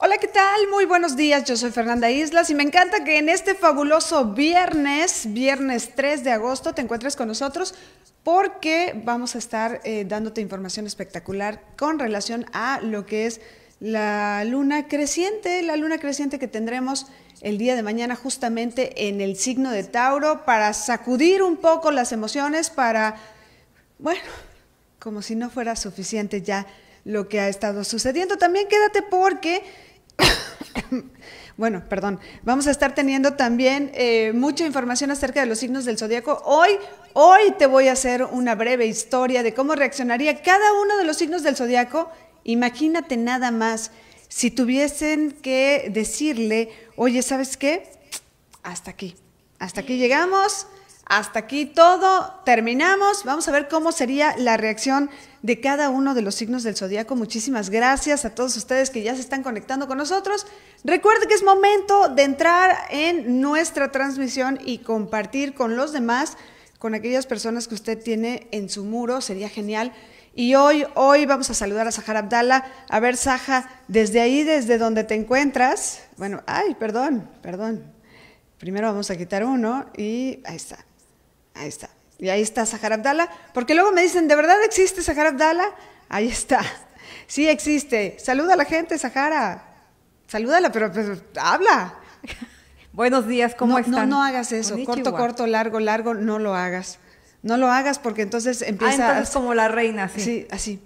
Hola, ¿qué tal? Muy buenos días, yo soy Fernanda Islas y me encanta que en este fabuloso viernes, viernes 3 de agosto, te encuentres con nosotros porque vamos a estar eh, dándote información espectacular con relación a lo que es la luna creciente, la luna creciente que tendremos el día de mañana justamente en el signo de Tauro para sacudir un poco las emociones, para, bueno, como si no fuera suficiente ya lo que ha estado sucediendo. También quédate porque bueno, perdón, vamos a estar teniendo también eh, mucha información acerca de los signos del zodiaco. Hoy, hoy te voy a hacer una breve historia de cómo reaccionaría cada uno de los signos del zodiaco. Imagínate nada más si tuviesen que decirle, oye, ¿sabes qué? Hasta aquí, hasta aquí llegamos. Hasta aquí todo, terminamos. Vamos a ver cómo sería la reacción de cada uno de los signos del zodiaco. Muchísimas gracias a todos ustedes que ya se están conectando con nosotros. Recuerde que es momento de entrar en nuestra transmisión y compartir con los demás, con aquellas personas que usted tiene en su muro. Sería genial. Y hoy, hoy vamos a saludar a Sahar Abdala. A ver, Saja, desde ahí, desde donde te encuentras. Bueno, ay, perdón, perdón. Primero vamos a quitar uno y ahí está. Ahí está. Y ahí está Sahara Abdala. Porque luego me dicen, ¿de verdad existe Sahara Abdala? Ahí está. Sí existe. Saluda a la gente, Sahara. Salúdala, pero habla. Buenos días, ¿cómo no, No, no hagas eso. Corto, corto, largo, largo, no lo hagas. No lo hagas porque entonces ah, empieza... Ah, entonces como la reina, Sí, así.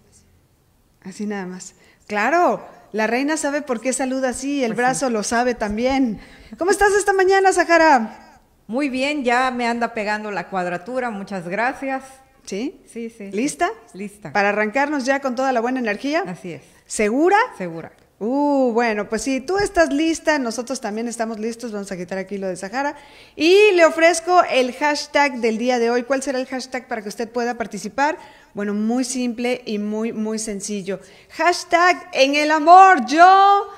Así nada más. Claro, la reina sabe por qué saluda así, el pues brazo lo sabe también. ¿Cómo estás esta mañana, Sahara? Muy bien, ya me anda pegando la cuadratura, muchas gracias. ¿Sí? Sí, sí. ¿Lista? Lista. Para arrancarnos ya con toda la buena energía. Así es. ¿Segura? Segura. Uh, bueno, pues sí, tú estás lista, nosotros también estamos listos, vamos a quitar aquí lo de Sahara. Y le ofrezco el hashtag del día de hoy. ¿Cuál será el hashtag para que usted pueda participar? Bueno, muy simple y muy, muy sencillo. Hashtag en el amor, yo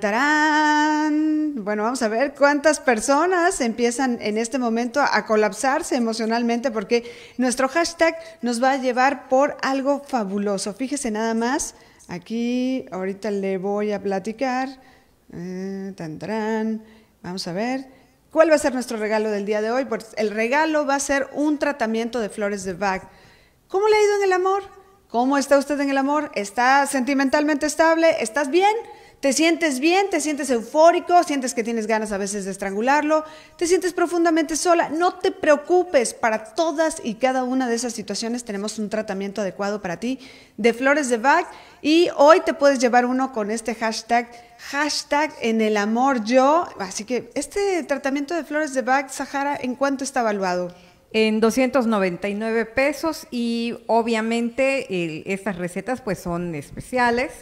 Tan, Bueno, vamos a ver cuántas personas empiezan en este momento a colapsarse emocionalmente porque nuestro hashtag nos va a llevar por algo fabuloso. Fíjese nada más, aquí ahorita le voy a platicar. Eh, Vamos a ver. ¿Cuál va a ser nuestro regalo del día de hoy? Pues el regalo va a ser un tratamiento de flores de Bach. ¿Cómo le ha ido en el amor? ¿Cómo está usted en el amor? ¿Está sentimentalmente estable? ¿Estás bien? Te sientes bien, te sientes eufórico, sientes que tienes ganas a veces de estrangularlo, te sientes profundamente sola. No te preocupes, para todas y cada una de esas situaciones tenemos un tratamiento adecuado para ti de Flores de Bach y hoy te puedes llevar uno con este hashtag, hashtag en el amor yo. Así que este tratamiento de Flores de Bach, Sahara, ¿en cuánto está evaluado? en 299 pesos y obviamente eh, estas recetas pues son especiales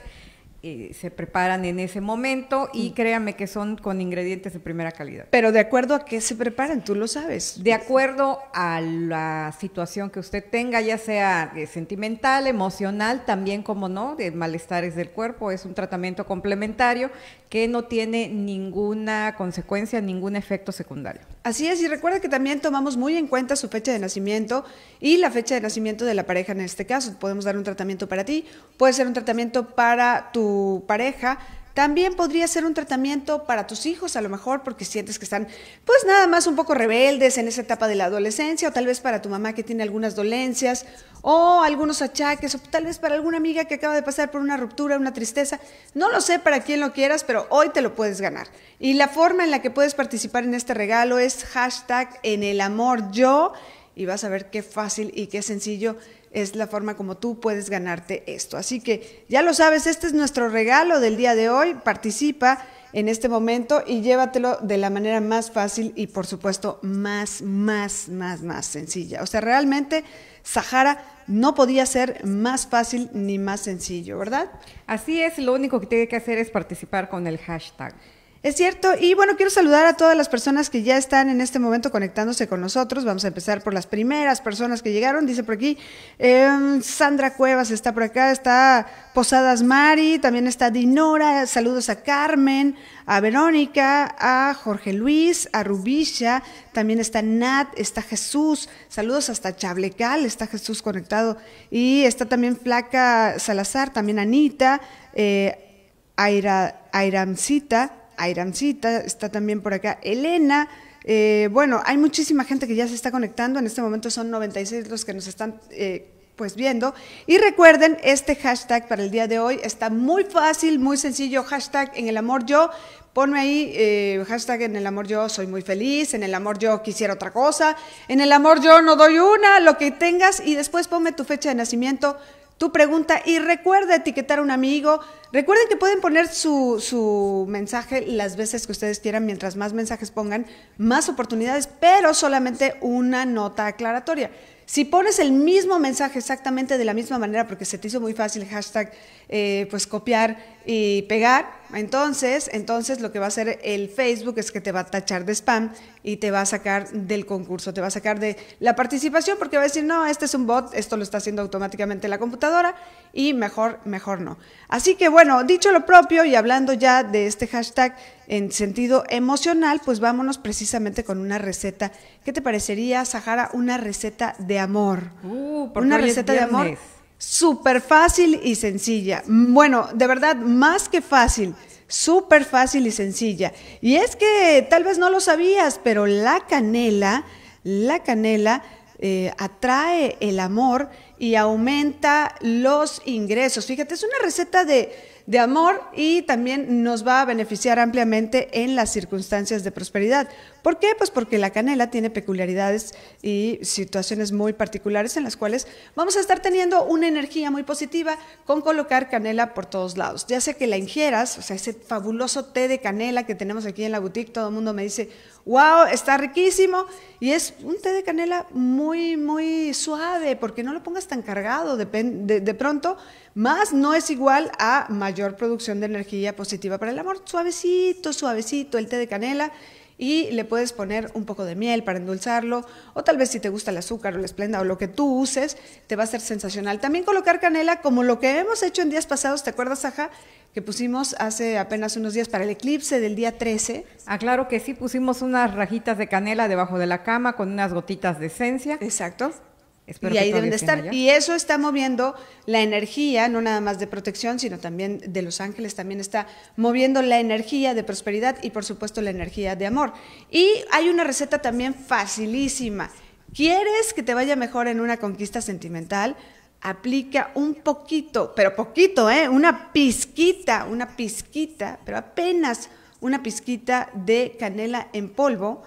eh, se preparan en ese momento y mm. créanme que son con ingredientes de primera calidad. Pero de acuerdo a qué se preparan, tú lo sabes. De acuerdo a la situación que usted tenga, ya sea eh, sentimental, emocional, también como no, de malestares del cuerpo, es un tratamiento complementario que no tiene ninguna consecuencia, ningún efecto secundario. Así es, y recuerda que también tomamos muy en cuenta su fecha de nacimiento y la fecha de nacimiento de la pareja en este caso. Podemos dar un tratamiento para ti, puede ser un tratamiento para tu pareja, también podría ser un tratamiento para tus hijos, a lo mejor porque sientes que están, pues nada más un poco rebeldes en esa etapa de la adolescencia, o tal vez para tu mamá que tiene algunas dolencias, o algunos achaques, o tal vez para alguna amiga que acaba de pasar por una ruptura, una tristeza. No lo sé para quién lo quieras, pero hoy te lo puedes ganar. Y la forma en la que puedes participar en este regalo es hashtag en el amor yo, y vas a ver qué fácil y qué sencillo es la forma como tú puedes ganarte esto. Así que ya lo sabes, este es nuestro regalo del día de hoy. Participa en este momento y llévatelo de la manera más fácil y por supuesto más, más, más, más sencilla. O sea, realmente Sahara no podía ser más fácil ni más sencillo, ¿verdad? Así es, lo único que tiene que hacer es participar con el hashtag. Es cierto, y bueno, quiero saludar a todas las personas que ya están en este momento conectándose con nosotros. Vamos a empezar por las primeras personas que llegaron. Dice por aquí, em, Sandra Cuevas está por acá, está Posadas Mari, también está Dinora, saludos a Carmen, a Verónica, a Jorge Luis, a Rubisha, también está Nat, está Jesús, saludos hasta Chablecal, está Jesús conectado, y está también Flaca Salazar, también Anita, eh, Aira, Airamcita, Airancita está también por acá, Elena. Eh, bueno, hay muchísima gente que ya se está conectando, en este momento son 96 los que nos están eh, pues viendo. Y recuerden, este hashtag para el día de hoy está muy fácil, muy sencillo, hashtag en el amor yo. Ponme ahí eh, hashtag en el amor yo soy muy feliz, en el amor yo quisiera otra cosa, en el amor yo no doy una, lo que tengas y después ponme tu fecha de nacimiento, tu pregunta y recuerda etiquetar a un amigo. Recuerden que pueden poner su, mensaje las veces que ustedes quieran. Mientras más mensajes pongan, más oportunidades, pero solamente una nota aclaratoria. Si pones el mismo mensaje exactamente de la misma manera, porque se te hizo muy fácil hashtag, eh, pues copiar y pegar, entonces, entonces lo que va a hacer el Facebook es que te va a tachar de spam y te va a sacar del concurso, te va a sacar de la participación porque va a decir, no, este es un bot, esto lo está haciendo automáticamente la computadora y mejor, mejor no. Así que bueno, dicho lo propio y hablando ya de este hashtag en sentido emocional, pues vámonos precisamente con una receta. ¿Qué te parecería, Sahara, una receta de amor? Uh, una receta de amor Súper fácil y sencilla. Bueno, de verdad, más que fácil súper fácil y sencilla. Y es que tal vez no lo sabías, pero la canela, la canela eh, atrae el amor y aumenta los ingresos. Fíjate, es una receta de amor y también nos va a beneficiar ampliamente en las circunstancias de prosperidad. ¿Por qué? Pues porque la canela tiene peculiaridades y situaciones muy particulares en las cuales vamos a estar teniendo una energía muy positiva con colocar canela por todos lados. Ya sea que la ingieras, o sea, ese fabuloso té de canela que tenemos aquí en la boutique, todo el mundo me dice, wow, está riquísimo. Y es un té de canela muy, muy suave, porque no lo pongas tan cargado de, de, de, pronto, más no es igual a mayor producción de energía positiva para el amor. Suavecito, suavecito el té de canela y le puedes poner un poco de miel para endulzarlo, o tal vez si te gusta el azúcar o la esplenda o lo que tú uses, te va a ser sensacional. También colocar canela, como lo que hemos hecho en días pasados, ¿te acuerdas, Aja? Que pusimos hace apenas unos días para el eclipse del día 13. Ah, claro que sí, pusimos unas rajitas de canela debajo de la cama con unas gotitas de esencia. Exacto y ahí deben de estar. Y eso está moviendo la energía, no nada más de protección, sino también de los ángeles, también está moviendo la energía de prosperidad y por supuesto la energía de amor. Y hay una receta también facilísima. ¿Quieres que te vaya mejor en una conquista sentimental? Aplica un poquito, pero poquito, ¿eh? Una pizquita, una pizquita, pero apenas una pizquita de canela en polvo,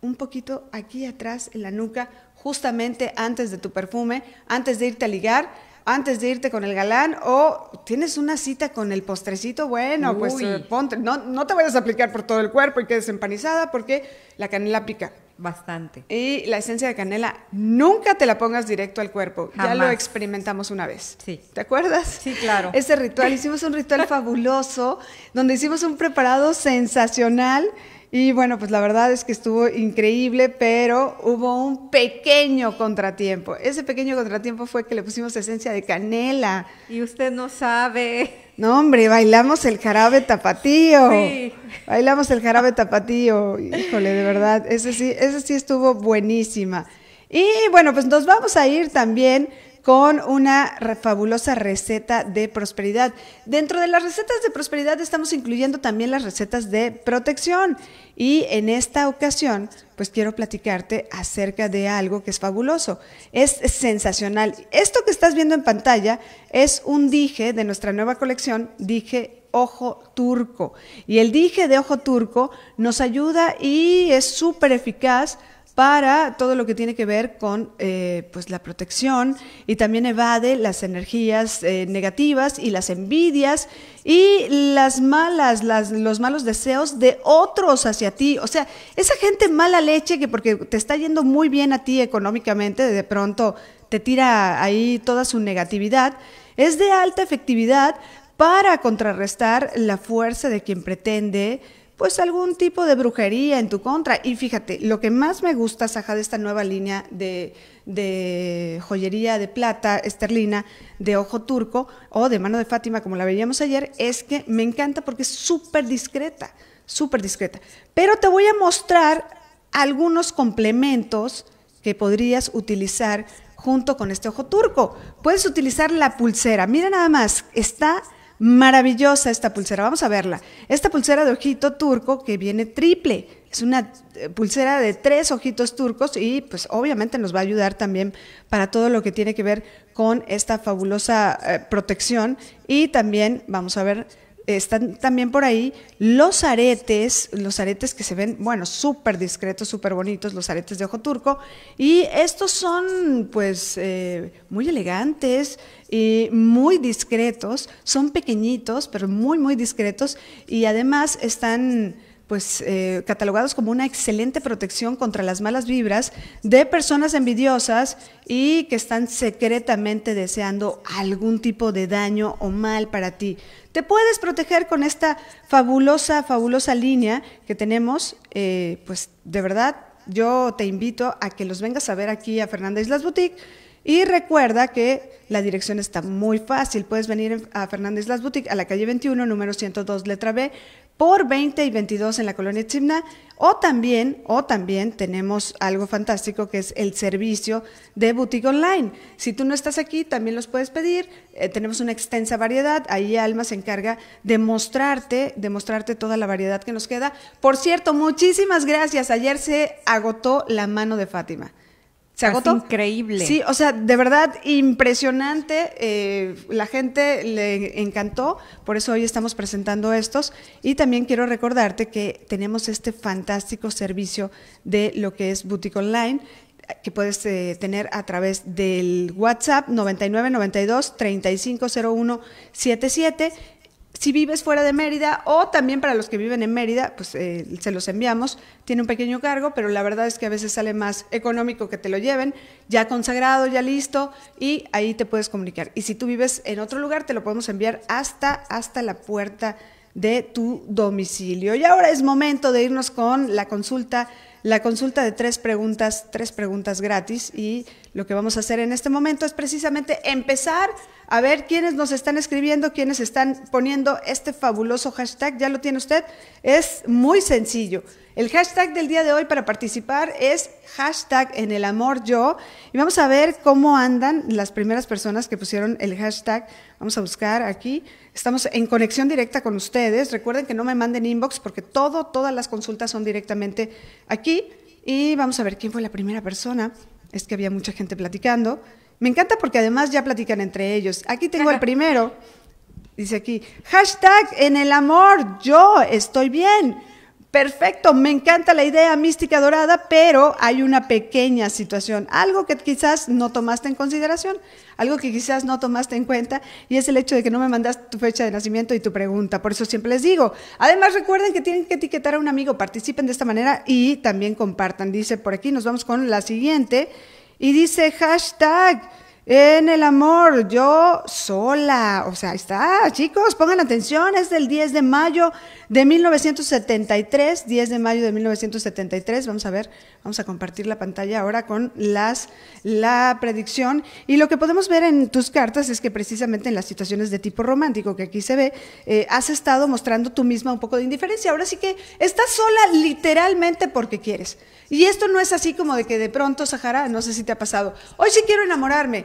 un poquito aquí atrás en la nuca, justamente antes de tu perfume, antes de irte a ligar, antes de irte con el galán o tienes una cita con el postrecito, bueno, pues eh, ponte, no, no, te vayas a aplicar por todo el cuerpo y quedes empanizada porque la canela pica. Bastante. Y la esencia de canela, nunca te la pongas directo al cuerpo. Ya lo experimentamos una vez. Sí. ¿Te acuerdas? Sí, claro. Ese ritual, hicimos un ritual fabuloso donde hicimos un preparado sensacional y bueno, pues la verdad es que estuvo increíble, pero hubo un pequeño contratiempo. Ese pequeño contratiempo fue que le pusimos esencia de canela. Y usted no sabe. No, hombre, bailamos el jarabe tapatío. Sí. Bailamos el jarabe tapatío. Híjole, de verdad, ese sí, ese sí estuvo buenísima. Y bueno, pues nos vamos a ir también con una fabulosa receta de prosperidad. Dentro de las recetas de prosperidad estamos incluyendo también las recetas de protección. Y en esta ocasión, pues quiero platicarte acerca de algo que es fabuloso. Es sensacional. Esto que estás viendo en pantalla es un dije de nuestra nueva colección, dije ojo turco. Y el dije de ojo turco nos ayuda y es súper eficaz para todo lo que tiene que ver con eh, pues la protección y también evade las energías eh, negativas y las envidias y las malas, los malos deseos de otros hacia ti. O sea, esa gente mala leche que porque te está yendo muy bien a ti económicamente, de pronto te tira ahí toda su negatividad, es de alta efectividad para contrarrestar la fuerza de quien pretende pues algún tipo de brujería en tu contra. Y fíjate, lo que más me gusta, Saja, de esta nueva línea de, de joyería de plata esterlina de ojo turco o de mano de Fátima, como la veíamos ayer, es que me encanta porque es súper discreta, súper discreta. Pero te voy a mostrar algunos complementos que podrías utilizar junto con este ojo turco. Puedes utilizar la pulsera. Mira nada más, está Maravillosa esta pulsera, vamos a verla. Esta pulsera de ojito turco que viene triple, es una eh, pulsera de tres ojitos turcos y pues obviamente nos va a ayudar también para todo lo que tiene que ver con esta fabulosa eh, protección y también vamos a ver están también por ahí los aretes, los aretes que se ven, bueno, súper discretos, súper bonitos, los aretes de ojo turco. Y estos son, pues, eh, muy elegantes y muy discretos. Son pequeñitos, pero muy, muy discretos. Y además están pues eh, catalogados como una excelente protección contra las malas vibras de personas envidiosas y que están secretamente deseando algún tipo de daño o mal para ti. Te puedes proteger con esta fabulosa, fabulosa línea que tenemos, eh, pues de verdad yo te invito a que los vengas a ver aquí a Fernández Las Boutique. Y recuerda que la dirección está muy fácil. Puedes venir a Fernández Las Boutique, a la calle 21, número 102, letra B, por 20 y 22 en la colonia Chimna. O también, o también tenemos algo fantástico que es el servicio de boutique online. Si tú no estás aquí, también los puedes pedir. Eh, tenemos una extensa variedad. Ahí Alma se encarga de mostrarte, de mostrarte toda la variedad que nos queda. Por cierto, muchísimas gracias. Ayer se agotó la mano de Fátima. Se agotó. increíble. Sí, o sea, de verdad, impresionante. Eh, la gente le encantó, por eso hoy estamos presentando estos. Y también quiero recordarte que tenemos este fantástico servicio de lo que es Boutique Online que puedes eh, tener a través del WhatsApp 9992 350177 si vives fuera de Mérida o también para los que viven en Mérida, pues eh, se los enviamos. Tiene un pequeño cargo, pero la verdad es que a veces sale más económico que te lo lleven, ya consagrado, ya listo, y ahí te puedes comunicar. Y si tú vives en otro lugar, te lo podemos enviar hasta, hasta la puerta de tu domicilio. Y ahora es momento de irnos con la consulta la consulta de tres preguntas, tres preguntas gratis y lo que vamos a hacer en este momento es precisamente empezar a ver quiénes nos están escribiendo, quiénes están poniendo este fabuloso hashtag, ya lo tiene usted, es muy sencillo. El hashtag del día de hoy para participar es hashtag en el amor yo y vamos a ver cómo andan las primeras personas que pusieron el hashtag. Vamos a buscar aquí, estamos en conexión directa con ustedes, recuerden que no me manden inbox porque todo, todas las consultas son directamente aquí y vamos a ver quién fue la primera persona. Es que había mucha gente platicando. Me encanta porque además ya platican entre ellos. Aquí tengo el primero. Dice aquí, hashtag en el amor, yo estoy bien. Perfecto, me encanta la idea mística dorada, pero hay una pequeña situación, algo que quizás no tomaste en consideración, algo que quizás no tomaste en cuenta, y es el hecho de que no me mandaste tu fecha de nacimiento y tu pregunta. Por eso siempre les digo. Además, recuerden que tienen que etiquetar a un amigo, participen de esta manera y también compartan. Dice por aquí, nos vamos con la siguiente, y dice hashtag. En el amor, yo sola. O sea, ahí está, chicos, pongan atención, es del 10 de mayo de 1973. 10 de mayo de 1973. Vamos a ver, vamos a compartir la pantalla ahora con las, la predicción. Y lo que podemos ver en tus cartas es que precisamente en las situaciones de tipo romántico que aquí se ve, eh, has estado mostrando tú misma un poco de indiferencia. Ahora sí que estás sola literalmente porque quieres. Y esto no es así como de que de pronto, Sahara, no sé si te ha pasado, hoy sí quiero enamorarme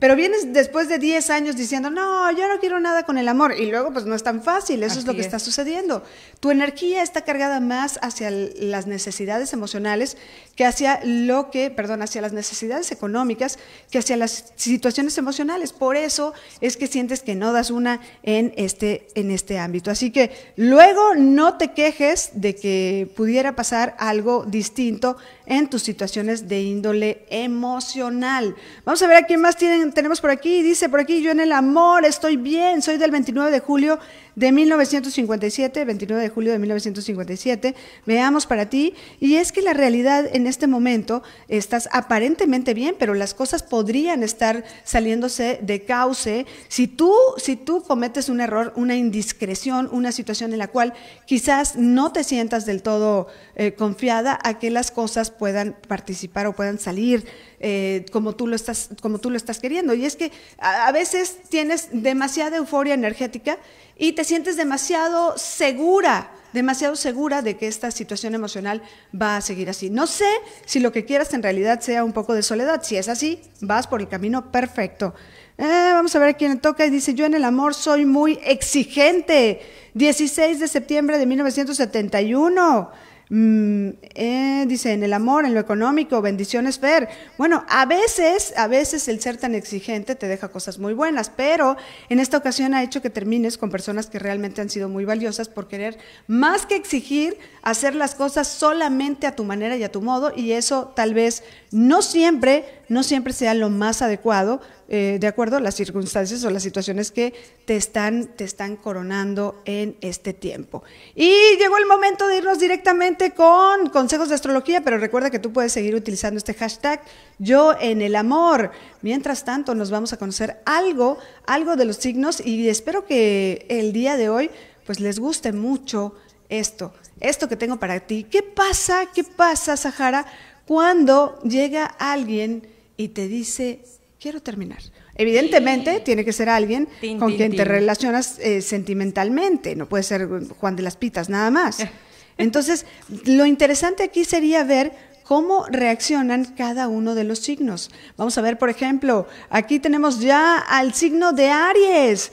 Pero vienes después de 10 años diciendo, no, yo no quiero nada con el amor. Y luego, pues no es tan fácil, eso es lo que está sucediendo. Tu energía está cargada más hacia las necesidades emocionales que hacia lo que, perdón, hacia las necesidades económicas que hacia las situaciones emocionales. Por eso es que sientes que no das una en este, en este ámbito. Así que luego no te quejes de que pudiera pasar algo distinto en tus situaciones de índole emocional. Vamos a ver a quién más tienen tenemos por aquí, dice por aquí, yo en el amor estoy bien, soy del 29 de julio de 1957, 29 de julio de 1957, veamos para ti, y es que la realidad en este momento estás aparentemente bien, pero las cosas podrían estar saliéndose de cauce si tú, si tú cometes un error, una indiscreción, una situación en la cual quizás no te sientas del todo eh, confiada a que las cosas puedan participar o puedan salir eh, como, tú lo estás, como tú lo estás queriendo. Y es que a veces tienes demasiada euforia energética y te sientes demasiado segura, demasiado segura de que esta situación emocional va a seguir así. No sé si lo que quieras en realidad sea un poco de soledad. Si es así, vas por el camino perfecto. Eh, vamos a ver a quién le toca. Y dice, yo en el amor soy muy exigente. 16 de septiembre de 1971. Mm, eh, dice, en el amor, en lo económico, bendiciones, ver. Bueno, a veces, a veces el ser tan exigente te deja cosas muy buenas, pero en esta ocasión ha hecho que termines con personas que realmente han sido muy valiosas por querer, más que exigir, hacer las cosas solamente a tu manera y a tu modo, y eso tal vez no siempre no siempre sea lo más adecuado eh, de acuerdo a las circunstancias o las situaciones que te están, te están coronando en este tiempo. Y llegó el momento de irnos directamente con consejos de astrología, pero recuerda que tú puedes seguir utilizando este hashtag yo en el amor. Mientras tanto, nos vamos a conocer algo, algo de los signos y espero que el día de hoy pues les guste mucho esto, esto que tengo para ti. ¿Qué pasa? ¿Qué pasa, Sahara? Cuando llega alguien y te dice, quiero terminar. Evidentemente, tiene que ser alguien con quien te relacionas eh, sentimentalmente, no puede ser eh, Juan de las Pitas nada más. Eh. Entonces, lo interesante aquí sería ver cómo reaccionan cada uno de los signos. Vamos a ver, por ejemplo, aquí tenemos ya al signo de Aries.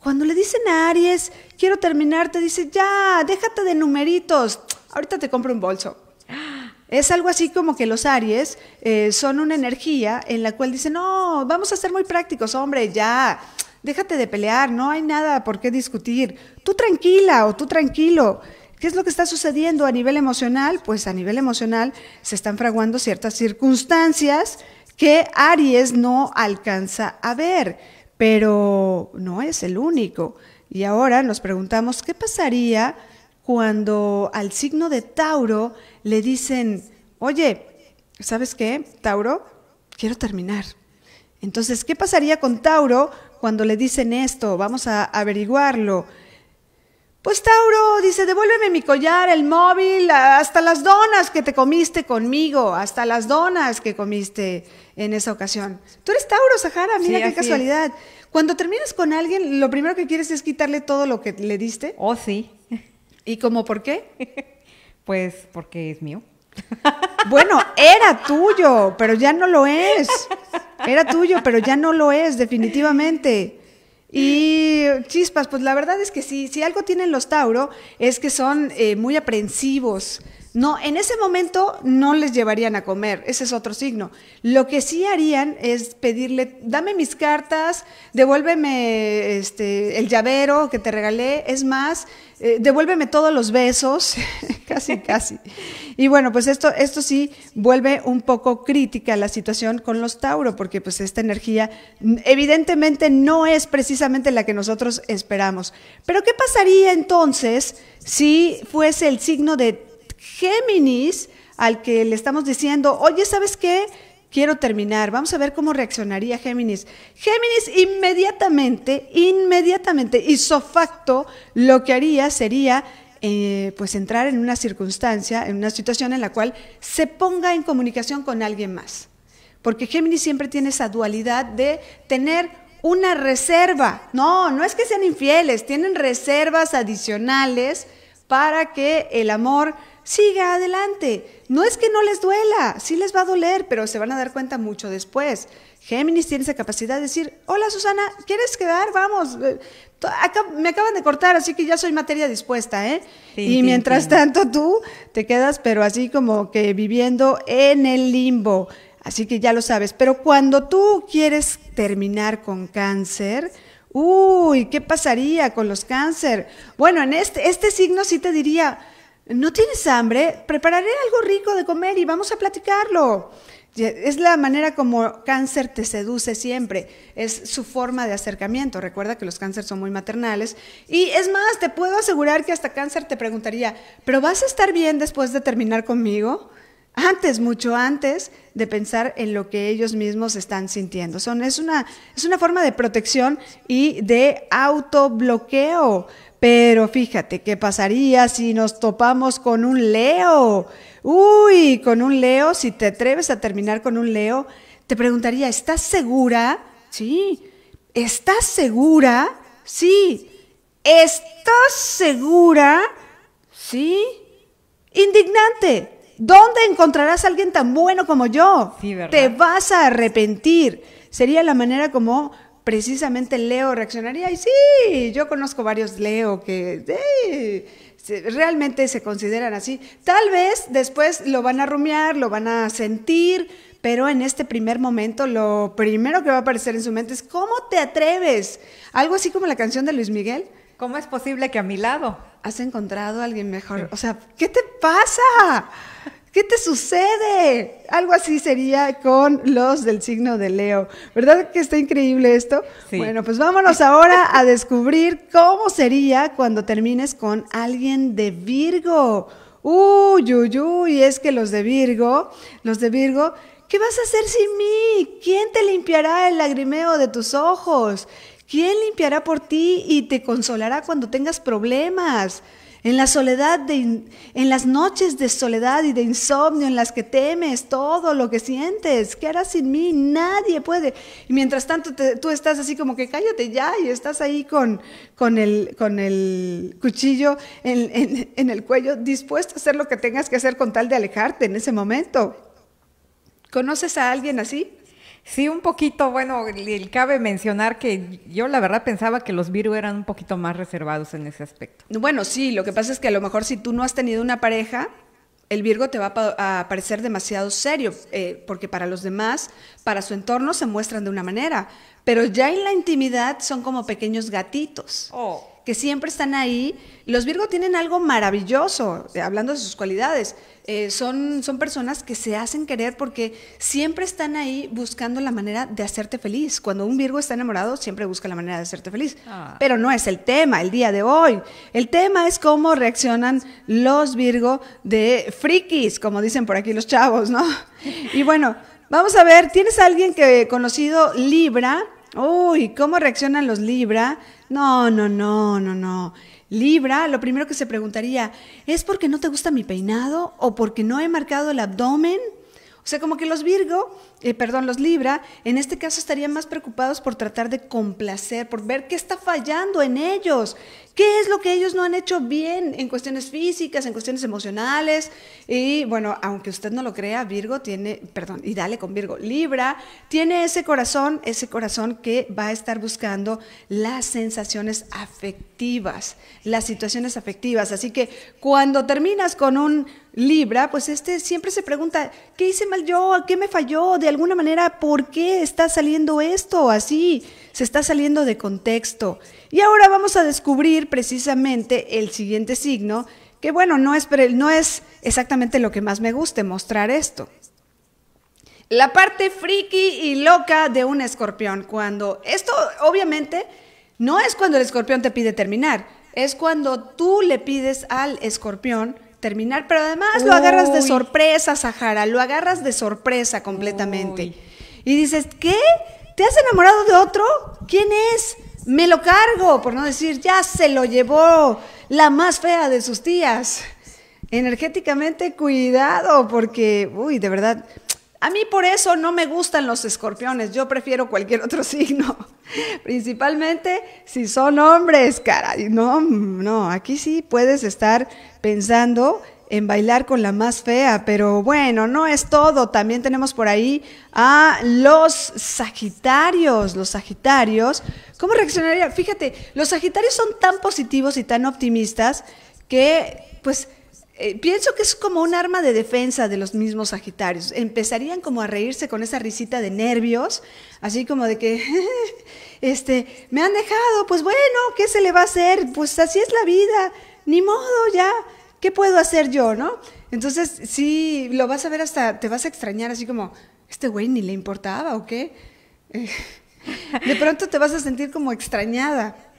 Cuando le dicen a Aries, quiero terminar, te dice, ya, déjate de numeritos, ahorita te compro un bolso. Es algo así como que los Aries eh, son una energía en la cual dicen, no, vamos a ser muy prácticos, hombre, ya, déjate de pelear, no hay nada por qué discutir. Tú tranquila o tú tranquilo. ¿Qué es lo que está sucediendo a nivel emocional? Pues a nivel emocional se están fraguando ciertas circunstancias que Aries no alcanza a ver, pero no es el único. Y ahora nos preguntamos, ¿qué pasaría cuando al signo de Tauro le dicen, oye, ¿sabes qué? Tauro, quiero terminar. Entonces, ¿qué pasaría con Tauro cuando le dicen esto? Vamos a averiguarlo. Pues Tauro dice, devuélveme mi collar, el móvil, hasta las donas que te comiste conmigo, hasta las donas que comiste en esa ocasión. Tú eres Tauro, Sahara, mira qué casualidad. Cuando terminas con alguien, lo primero que quieres es quitarle todo lo que le diste. Oh, sí. ¿Y cómo por qué? pues porque es mío. Bueno, era tuyo, pero ya no lo es. Era tuyo, pero ya no lo es, definitivamente. Y chispas, pues la verdad es que sí, si algo tienen los Tauro es que son eh, muy aprensivos no, en ese momento no les llevarían a comer, ese es otro signo. Lo que sí harían es pedirle, dame mis cartas, devuélveme este, el llavero que te regalé, es más, eh, devuélveme todos los besos, casi, casi. Y bueno, pues esto, esto sí vuelve un poco crítica la situación con los Tauro, porque pues esta energía mm, evidentemente no es precisamente la que nosotros esperamos. Pero ¿qué pasaría entonces si fuese el signo de Géminis, al que le estamos diciendo, oye, ¿sabes qué? Quiero terminar. Vamos a ver cómo reaccionaría Géminis. Géminis inmediatamente, inmediatamente, y facto, lo que haría sería eh, pues entrar en una circunstancia, en una situación en la cual se ponga en comunicación con alguien más. Porque Géminis siempre tiene esa dualidad de tener una reserva. No, no es que sean infieles, tienen reservas adicionales para que el amor siga adelante. No es que no les duela, sí les va a doler, pero se van a dar cuenta mucho después. Géminis tiene esa capacidad de decir, hola Susana, ¿quieres quedar? Vamos, eh, me acaban de cortar, así que ya soy materia dispuesta, ¿eh? y mientras tanto tú te quedas, pero así como que viviendo en el limbo. Así que ya lo sabes. Pero cuando tú quieres terminar con cáncer, uy, ¿qué pasaría con los cáncer? Bueno, en este, este signo sí te diría, ¿No tienes hambre? Prepararé algo rico de comer y vamos a platicarlo. Es la manera como cáncer te seduce siempre, es su forma de acercamiento. Recuerda que los cánceres son muy maternales. Y es más, te puedo asegurar que hasta cáncer te preguntaría, ¿pero vas a estar bien después de terminar conmigo? Antes, mucho antes de pensar en lo que ellos mismos están sintiendo. Son, es, una, es una forma de protección y de autobloqueo. Pero fíjate, ¿qué pasaría si nos topamos con un Leo? Uy, con un Leo, si te atreves a terminar con un Leo, te preguntaría, ¿estás segura? Sí. ¿Estás segura? Sí. ¿Estás segura? Sí. Indignante. ¿Dónde encontrarás a alguien tan bueno como yo? Sí, ¿verdad? Te vas a arrepentir. Sería la manera como precisamente Leo reaccionaría. Y sí, yo conozco varios Leo que realmente se consideran así. Tal vez después lo van a rumiar, lo van a sentir, pero en este primer momento lo primero que va a aparecer en su mente es ¿cómo te atreves? Algo así como la canción de Luis Miguel. ¿Cómo es posible que a mi lado? ¿Has encontrado a alguien mejor? O sea, ¿qué te pasa? ¿Qué te sucede? Algo así sería con los del signo de Leo. ¿Verdad que está increíble esto? Bueno, pues vámonos ahora a descubrir cómo sería cuando termines con alguien de Virgo. Uy, uy, uy, es que los de Virgo, los de Virgo, ¿qué vas a hacer sin mí? ¿Quién te limpiará el lagrimeo de tus ojos? ¿Quién limpiará por ti y te consolará cuando tengas problemas? En la soledad de, en las noches de soledad y de insomnio en las que temes todo lo que sientes, ¿qué harás sin mí? Nadie puede. Y mientras tanto tú estás así como que cállate ya y estás ahí con, con, el, con el cuchillo en el cuello, dispuesto a hacer lo que tengas que hacer con tal de alejarte en ese momento. ¿Conoces a alguien así? Sí, un poquito, bueno, cabe mencionar que yo la verdad pensaba que los Virgo eran un poquito más reservados en ese aspecto. Bueno, sí, lo que pasa es que a lo mejor si tú no has tenido una pareja, el Virgo te va a parecer demasiado serio, eh, porque para los demás, para su entorno se muestran de una manera, pero ya en la intimidad son como pequeños gatitos. Oh. que siempre están ahí. Los Virgo tienen algo maravilloso, hablando de sus cualidades eh, son, son personas que se hacen querer porque siempre están ahí buscando la manera de hacerte feliz. Cuando un Virgo está enamorado, siempre busca la manera de hacerte feliz. Ah. Pero no es el tema el día de hoy. El tema es cómo reaccionan los Virgo de frikis, como dicen por aquí los chavos, ¿no? Y bueno, vamos a ver, ¿tienes a alguien que conocido Libra? Uy, ¿cómo reaccionan los Libra? No, no, no, no, no. Libra, lo primero que se preguntaría, ¿es porque no te gusta mi peinado o porque no he marcado el abdomen? O sea, como que los Virgo, eh, perdón, los Libra, en este caso estarían más preocupados por tratar de complacer, por ver qué está fallando en ellos, ¿Qué es lo que ellos no han hecho bien en cuestiones físicas, en cuestiones emocionales? Y bueno, aunque usted no lo crea, Virgo tiene, perdón, y dale con Virgo, Libra tiene ese corazón, ese corazón que va a estar buscando las sensaciones afectivas, las situaciones afectivas. Así que cuando terminas con un Libra, pues este siempre se pregunta, ¿qué hice mal yo? ¿Qué me falló? De alguna manera, ¿por qué está saliendo esto así? Se está saliendo de contexto. Y ahora vamos a descubrir precisamente el siguiente signo, que bueno, no es, no es exactamente lo que más me guste mostrar esto. La parte friki y loca de un escorpión, cuando esto obviamente no es cuando el escorpión te pide terminar, es cuando tú le pides al escorpión, terminar, pero además lo agarras de sorpresa, Sahara, lo agarras de sorpresa completamente. Y dices, ¿qué? ¿Te has enamorado de otro? ¿Quién es? Me lo cargo, por no decir, ya se lo llevó la más fea de sus tías. Energéticamente, cuidado, porque, uy, de verdad, a mí por eso no me gustan los escorpiones, yo prefiero cualquier otro signo, principalmente si son hombres, cara. No, no, aquí sí puedes estar pensando en bailar con la más fea, pero bueno, no es todo. También tenemos por ahí a los Sagitarios. Los Sagitarios, ¿cómo reaccionaría? Fíjate, los Sagitarios son tan positivos y tan optimistas que, pues, eh, pienso que es como un arma de defensa de los mismos Sagitarios. Empezarían como a reírse con esa risita de nervios, así como de que, este, me han dejado, pues bueno, ¿qué se le va a hacer? Pues así es la vida, ni modo ya, ¿qué puedo hacer yo, no? Entonces, sí, lo vas a ver hasta, te vas a extrañar así como, este güey ni le importaba o qué. de pronto te vas a sentir como extrañada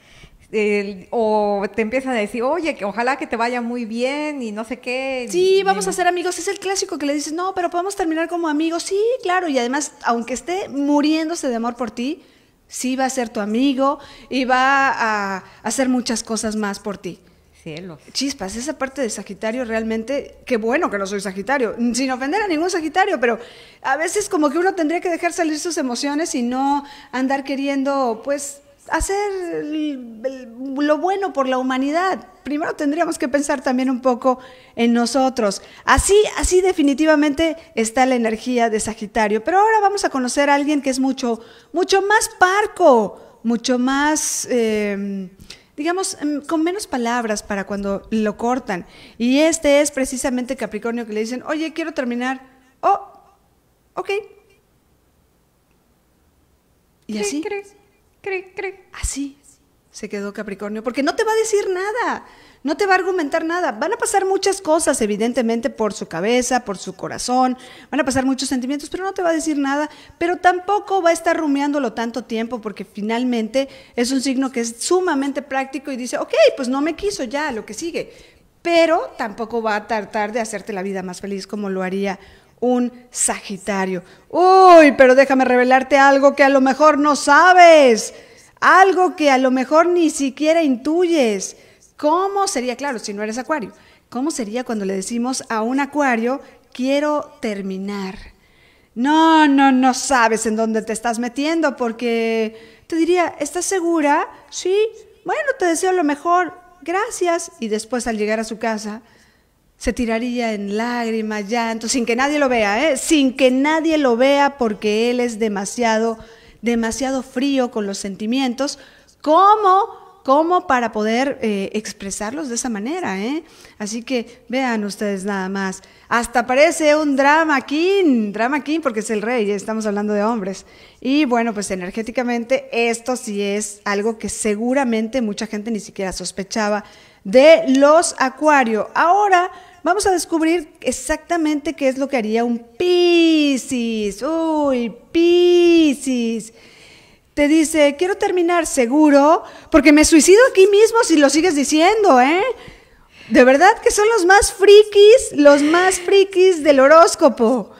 o te empiezan a decir, oye, que ojalá que te vaya muy bien y no sé qué. Sí, vamos a ser amigos. Es el clásico que le dices, no, pero podemos terminar como amigos. Sí, claro. Y además, aunque esté muriéndose de amor por ti, sí va a ser tu amigo y va a hacer muchas cosas más por ti. Cielo. Chispas, esa parte de Sagitario realmente, qué bueno que no soy Sagitario, sin ofender a ningún Sagitario, pero a veces como que uno tendría que dejar salir sus emociones y no andar queriendo, pues, hacer lo bueno por la humanidad. Primero tendríamos que pensar también un poco en nosotros. Así, así definitivamente está la energía de Sagitario. Pero ahora vamos a conocer a alguien que es mucho, mucho más parco, mucho más, em, digamos, em, con menos palabras para cuando lo cortan. Y este es precisamente Capricornio que le dicen, oye, quiero terminar. Oh, ok. ¿Y así? Así se quedó Capricornio, porque no te va a decir nada, no te va a argumentar nada. Van a pasar muchas cosas, evidentemente, por su cabeza, por su corazón, van a pasar muchos sentimientos, pero no te va a decir nada, pero tampoco va a estar rumiándolo tanto tiempo, porque finalmente es un signo que es sumamente práctico y dice, ok, pues no me quiso ya, lo que sigue. Pero tampoco va a tratar de hacerte la vida más feliz como lo haría un Sagitario. Uy, pero déjame revelarte algo que a lo mejor no sabes, algo que a lo mejor ni siquiera intuyes. ¿Cómo sería, claro, si no eres Acuario? ¿Cómo sería cuando le decimos a un Acuario, quiero terminar? No, no, no sabes en dónde te estás metiendo porque te diría, ¿estás segura? Sí, bueno, te deseo lo mejor, gracias. Y después al llegar a su casa, se tiraría en lágrimas, llanto, sin que nadie lo vea, ¿eh? sin que nadie lo vea porque él es demasiado, demasiado frío con los sentimientos, ¿Cómo? ¿Cómo para poder eh, expresarlos de esa manera. ¿eh? Así que vean ustedes nada más, hasta parece un drama king, drama king porque es el rey, estamos hablando de hombres. Y bueno, pues energéticamente esto sí es algo que seguramente mucha gente ni siquiera sospechaba de los acuario. Ahora vamos a descubrir exactamente qué es lo que haría un Piscis. Uy, Piscis. Te dice, quiero terminar seguro, porque me suicido aquí mismo si lo sigues diciendo, ¿eh? De verdad que son los más frikis, los más frikis del horóscopo.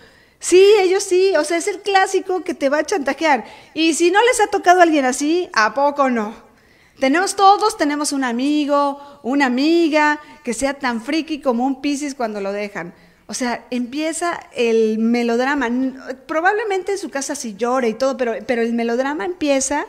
Sí, ellos sí, o sea, es el clásico que te va a chantajear. Y si no les ha tocado alguien así, ¿a poco no? Tenemos todos, tenemos un amigo, una amiga que sea tan friki como un Piscis cuando lo dejan. O sea, empieza el melodrama. Probablemente en su casa sí llore y todo, pero, pero el melodrama empieza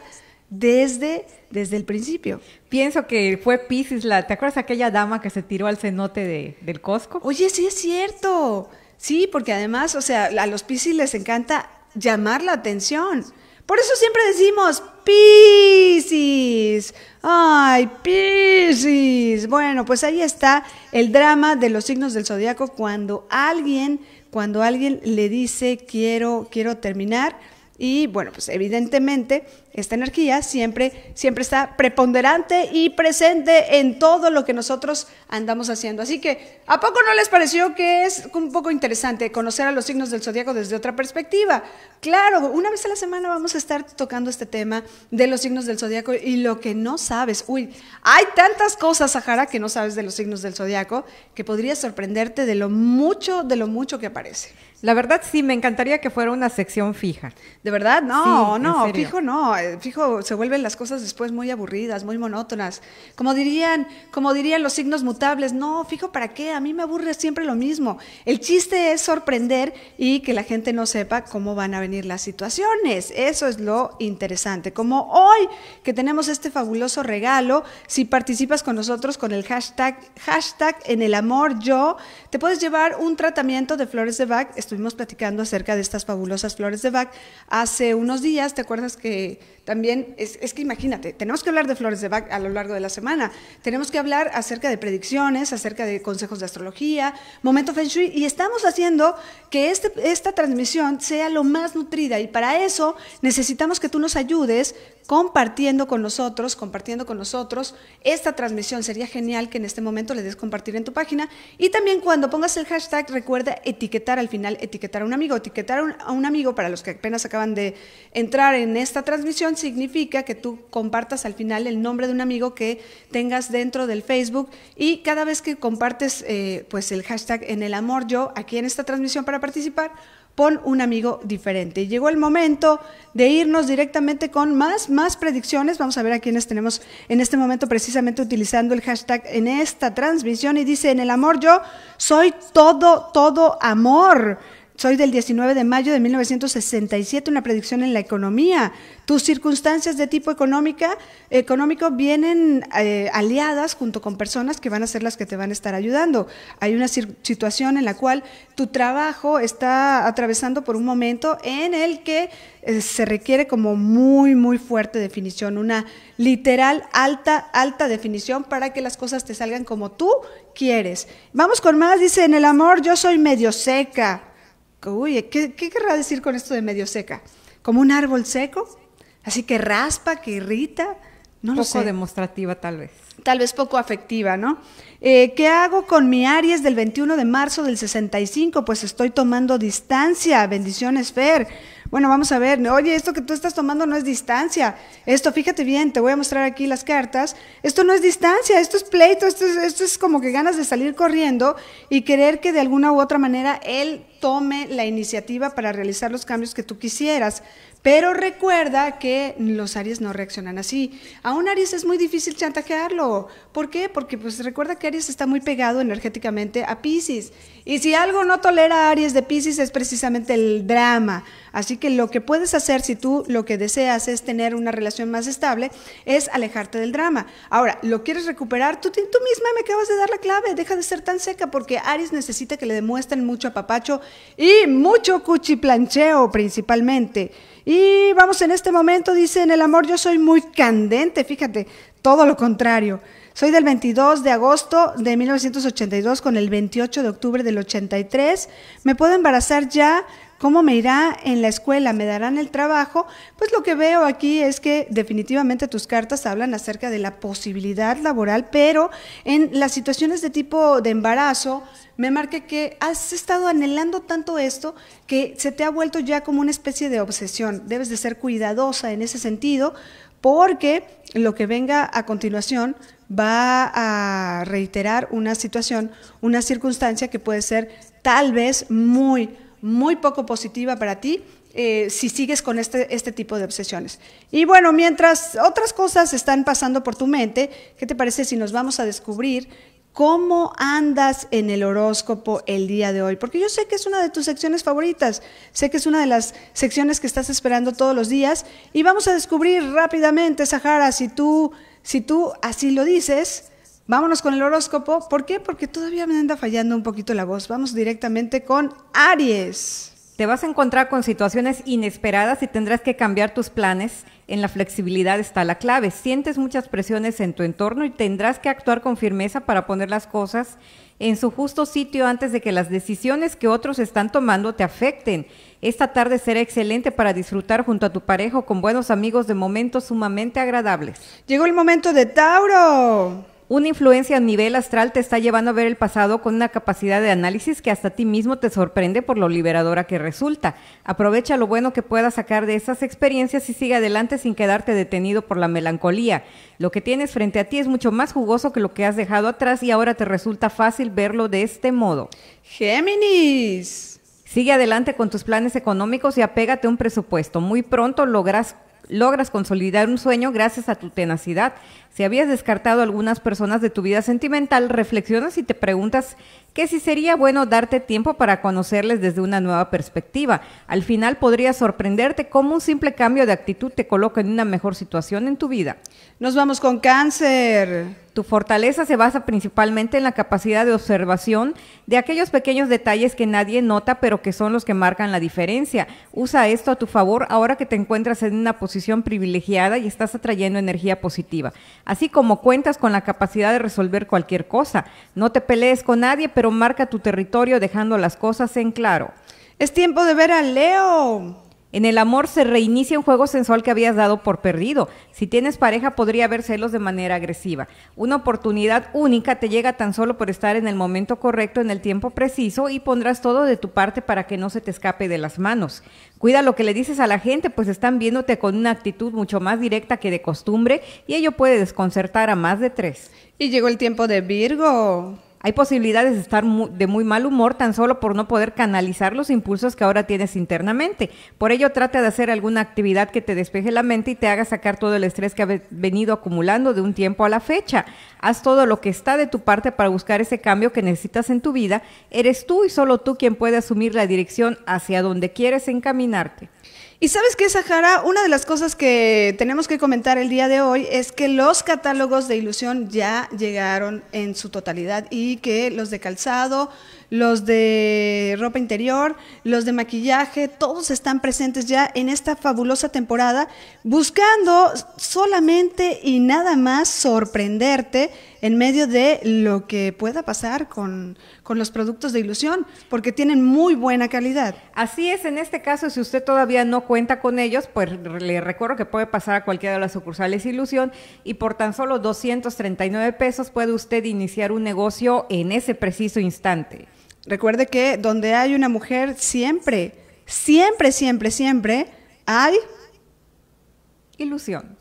desde, desde el principio. Pienso que fue Pisces, la, ¿te acuerdas aquella dama que se tiró al cenote de, del Costco? Oye, sí es cierto. Sí, porque además, o sea, a los Pisces les encanta llamar la atención. Por eso siempre decimos Pisis, Ay, Pisis. Bueno, pues ahí está el drama de los signos del zodiaco cuando alguien, cuando alguien le dice quiero, quiero terminar. Y bueno, pues evidentemente esta energía siempre, siempre está preponderante y presente en todo lo que nosotros andamos haciendo. Así que, ¿a poco no les pareció que es un poco interesante conocer a los signos del zodiaco desde otra perspectiva? Claro, una vez a la semana vamos a estar tocando este tema de los signos del zodiaco y lo que no sabes. Uy, hay tantas cosas, Sahara, que no sabes de los signos del zodiaco que podría sorprenderte de lo mucho, de lo mucho que aparece. La verdad sí, me encantaría que fuera una sección fija. ¿De verdad? No, no, fijo no. Eh, fijo, se vuelven las cosas después muy aburridas, muy monótonas. Como dirían, como dirían los signos mutables, no, fijo, ¿para qué? A mí me aburre siempre lo mismo. El chiste es sorprender y que la gente no sepa cómo van a venir las situaciones. Eso es lo interesante. Como hoy que tenemos este fabuloso regalo, si participas con nosotros con el hashtag, hashtag en el amor yo, te puedes llevar un tratamiento de flores de Bach. Estuvimos platicando acerca de estas fabulosas flores de Bach hace unos días. ¿Te acuerdas que también es, que imagínate, tenemos que hablar de flores de Bach a lo largo de la semana, tenemos que hablar acerca de predicciones, acerca de consejos de astrología, momento feng shui, y estamos haciendo que este, esta transmisión sea lo más nutrida y para eso necesitamos que tú nos ayudes compartiendo con nosotros, compartiendo con nosotros esta transmisión. Sería genial que en este momento le des compartir en tu página y también cuando pongas el hashtag recuerda etiquetar al final, etiquetar a un amigo, etiquetar a un amigo para los que apenas acaban de entrar en esta transmisión significa que tú compartas al final el nombre de un amigo que tengas dentro del Facebook y cada vez que compartes eh, pues el hashtag en el amor yo aquí en esta transmisión para participar, pon un amigo diferente. llegó el momento de irnos directamente con más, más predicciones. Vamos a ver a quiénes tenemos en este momento precisamente utilizando el hashtag en esta transmisión y dice, en el amor yo soy todo, todo amor soy del 19 de mayo de 1967, una predicción en la economía. Tus circunstancias de tipo económica, económico vienen eh, aliadas junto con personas que van a ser las que te van a estar ayudando. Hay una situación en la cual tu trabajo está atravesando por un momento en el que eh, se requiere como muy, muy fuerte definición, una literal alta, alta definición para que las cosas te salgan como tú quieres. Vamos con más, dice, en el amor yo soy medio seca Uy, ¿qué, querrá decir con esto de medio seca? ¿Como un árbol seco? Así que raspa, que irrita. No lo sé. demostrativa tal vez. Tal vez poco afectiva, ¿no? Eh, ¿Qué hago con mi Aries del 21 de marzo del 65? Pues estoy tomando distancia. Bendiciones, Fer. Bueno, vamos a ver, oye, esto que tú estás tomando no es distancia. Esto, fíjate bien, te voy a mostrar aquí las cartas. Esto no es distancia, esto es pleito, esto es, como que ganas de salir corriendo y querer que de alguna u otra manera él tome la iniciativa para realizar los cambios que tú quisieras. Pero recuerda que los Aries no reaccionan así. A un Aries es muy difícil chantajearlo. ¿Por qué? Porque pues recuerda que Aries está muy pegado energéticamente a Pisces. Y si algo no tolera Aries de Pisces es precisamente el drama. Así que que lo que puedes hacer si tú lo que deseas es tener una relación más estable es alejarte del drama. Ahora, ¿lo quieres recuperar? Tú, tú misma me acabas de dar la clave, deja de ser tan seca porque Aries necesita que le demuestren mucho apapacho y mucho cuchiplancheo principalmente. Y vamos en este momento, dice, en el amor yo soy muy candente, fíjate, todo lo contrario. Soy del 22 de agosto de 1982 con el 28 de octubre del 83. Me puedo embarazar ya ¿Cómo me irá en la escuela? ¿Me darán el trabajo? Pues lo que veo aquí es que definitivamente tus cartas hablan acerca de la posibilidad laboral, pero en las situaciones de tipo de embarazo, me marca que has estado anhelando tanto esto que se te ha vuelto ya como una especie de obsesión. Debes de ser cuidadosa en ese sentido porque lo que venga a continuación va a reiterar una situación, una circunstancia que puede ser tal vez muy, muy poco positiva para ti eh, si sigues con este, este tipo de obsesiones. Y bueno, mientras otras cosas están pasando por tu mente, ¿qué te parece si nos vamos a descubrir ¿Cómo andas en el horóscopo el día de hoy? Porque yo sé que es una de tus secciones favoritas, sé que es una de las secciones que estás esperando todos los días y vamos a descubrir rápidamente, Sahara, si tú, si tú así lo dices, Vámonos con el horóscopo. ¿Por qué? Porque todavía me anda fallando un poquito la voz. Vamos directamente con Aries. Te vas a encontrar con situaciones inesperadas y tendrás que cambiar tus planes. En la flexibilidad está la clave. Sientes muchas presiones en tu entorno y tendrás que actuar con firmeza para poner las cosas en su justo sitio antes de que las decisiones que otros están tomando te afecten. Esta tarde será excelente para disfrutar junto a tu pareja con buenos amigos de momentos sumamente agradables. Llegó el momento de Tauro. Una influencia a nivel astral te está llevando a ver el pasado con una capacidad de análisis que hasta a ti mismo te sorprende por lo liberadora que resulta. Aprovecha lo bueno que puedas sacar de esas experiencias y sigue adelante sin quedarte detenido por la melancolía. Lo que tienes frente a ti es mucho más jugoso que lo que has dejado atrás y ahora te resulta fácil verlo de este modo. Géminis. Sigue adelante con tus planes económicos y apégate a un presupuesto. Muy pronto logras logras consolidar un sueño gracias a tu tenacidad. Si habías descartado algunas personas de tu vida sentimental, reflexionas y te preguntas que si sería bueno darte tiempo para conocerles desde una nueva perspectiva. Al final podría sorprenderte cómo un simple cambio de actitud te coloca en una mejor situación en tu vida. Nos vamos con cáncer. Tu fortaleza se basa principalmente en la capacidad de observación de aquellos pequeños detalles que nadie nota pero que son los que marcan la diferencia. Usa esto a tu favor ahora que te encuentras en una posición privilegiada y estás atrayendo energía positiva así como cuentas con la capacidad de resolver cualquier cosa. No te pelees con nadie, pero marca tu territorio dejando las cosas en claro. Es tiempo de ver a Leo. En el amor se reinicia un juego sensual que habías dado por perdido. Si tienes pareja, podría haber celos de manera agresiva. Una oportunidad única te llega tan solo por estar en el momento correcto, en el tiempo preciso y pondrás todo de tu parte para que no se te escape de las manos. Cuida lo que le dices a la gente, pues están viéndote con una actitud mucho más directa que de costumbre y ello puede desconcertar a más de tres. Y llegó el tiempo de Virgo. Hay posibilidades de estar de muy mal humor tan solo por no poder canalizar los impulsos que ahora tienes internamente. Por ello, trata de hacer alguna actividad que te despeje la mente y te haga sacar todo el estrés que ha venido acumulando de un tiempo a la fecha. Haz todo lo que está de tu parte para buscar ese cambio que necesitas en tu vida. Eres tú y solo tú quien puede asumir la dirección hacia donde quieres encaminarte. Y sabes qué, Sahara, una de las cosas que tenemos que comentar el día de hoy es que los catálogos de ilusión ya llegaron en su totalidad y que los de calzado, los de ropa interior, los de maquillaje, todos están presentes ya en esta fabulosa temporada buscando solamente y nada más sorprenderte en medio de lo que pueda pasar con, con los productos de ilusión, porque tienen muy buena calidad. Así es, en este caso, si usted todavía no cuenta con ellos, pues le recuerdo que puede pasar a cualquiera de las sucursales Ilusión y por tan solo 239 pesos puede usted iniciar un negocio en ese preciso instante. Recuerde que donde hay una mujer, siempre, siempre, siempre, siempre hay ilusión.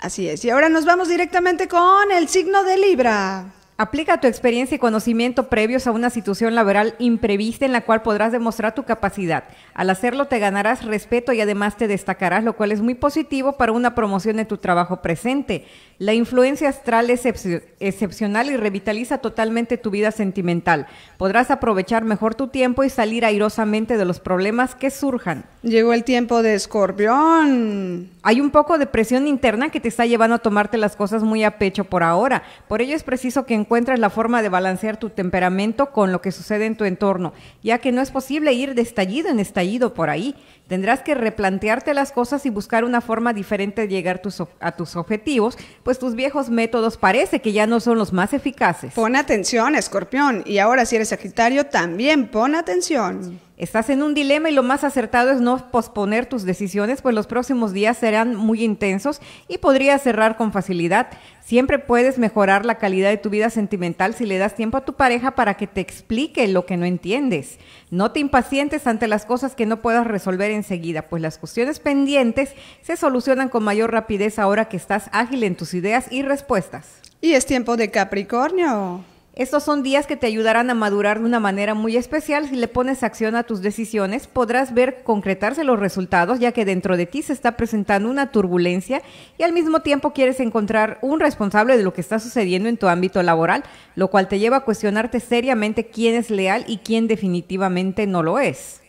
Así es. Y ahora nos vamos directamente con el signo de Libra. Aplica tu experiencia y conocimiento previos a una situación laboral imprevista en la cual podrás demostrar tu capacidad. Al hacerlo te ganarás respeto y además te destacarás, lo cual es muy positivo para una promoción de tu trabajo presente. La influencia astral es excepcional y revitaliza totalmente tu vida sentimental. Podrás aprovechar mejor tu tiempo y salir airosamente de los problemas que surjan. Llegó el tiempo de escorpión hay un poco de presión interna que te está llevando a tomarte las cosas muy a pecho por ahora. Por ello es preciso que encuentres la forma de balancear tu temperamento con lo que sucede en tu entorno, ya que no es posible ir de estallido en estallido por ahí. Tendrás que replantearte las cosas y buscar una forma diferente de llegar tus, a tus objetivos, pues tus viejos métodos parece que ya no son los más eficaces. Pon atención, escorpión, y ahora si eres sagitario, también pon atención. Estás en un dilema y lo más acertado es no posponer tus decisiones, pues los próximos días serán muy intensos y podrías cerrar con facilidad. Siempre puedes mejorar la calidad de tu vida sentimental si le das tiempo a tu pareja para que te explique lo que no entiendes. No te impacientes ante las cosas que no puedas resolver enseguida, pues las cuestiones pendientes se solucionan con mayor rapidez ahora que estás ágil en tus ideas y respuestas. Y es tiempo de Capricornio. Estos son días que te ayudarán a madurar de una manera muy especial. Si le pones acción a tus decisiones, podrás ver concretarse los resultados, ya que dentro de ti se está presentando una turbulencia y al mismo tiempo quieres encontrar un responsable de lo que está sucediendo en tu ámbito laboral, lo cual te lleva a cuestionarte seriamente quién es leal y quién definitivamente no lo es.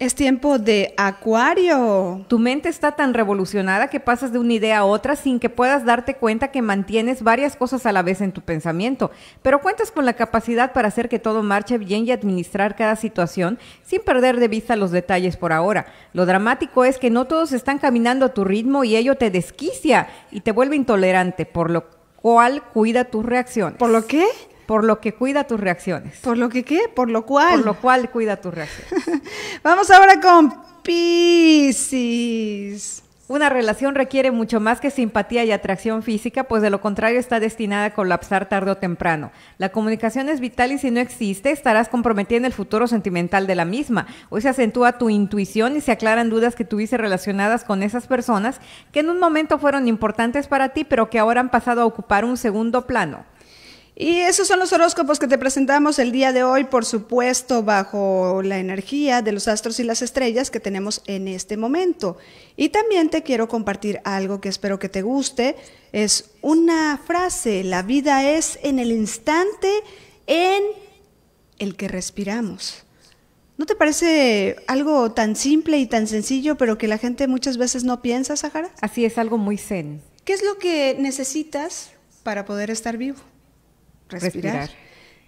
Es tiempo de acuario. Tu mente está tan revolucionada que pasas de una idea a otra sin que puedas darte cuenta que mantienes varias cosas a la vez en tu pensamiento, pero cuentas con la capacidad para hacer que todo marche bien y administrar cada situación sin perder de vista los detalles por ahora. Lo dramático es que no todos están caminando a tu ritmo y ello te desquicia y te vuelve intolerante, por lo cual cuida tus reacciones. ¿Por lo qué? Por lo que cuida tus reacciones. ¿Por lo que qué? Por lo cual. Por lo cual cuida tus reacciones. Vamos ahora con Pisces. Una relación requiere mucho más que simpatía y atracción física, pues de lo contrario está destinada a colapsar tarde o temprano. La comunicación es vital y si no existe, estarás comprometiendo el futuro sentimental de la misma. Hoy se acentúa tu intuición y se aclaran dudas que tuviste relacionadas con esas personas que en un momento fueron importantes para ti, pero que ahora han pasado a ocupar un segundo plano. Y esos son los horóscopos que te presentamos el día de hoy, por supuesto, bajo la energía de los astros y las estrellas que tenemos en este momento. Y también te quiero compartir algo que espero que te guste. Es una frase, la vida es en el instante en el que respiramos. ¿No te parece algo tan simple y tan sencillo, pero que la gente muchas veces no piensa, Sahara? Así es, algo muy zen. ¿Qué es lo que necesitas para poder estar vivo? respirar.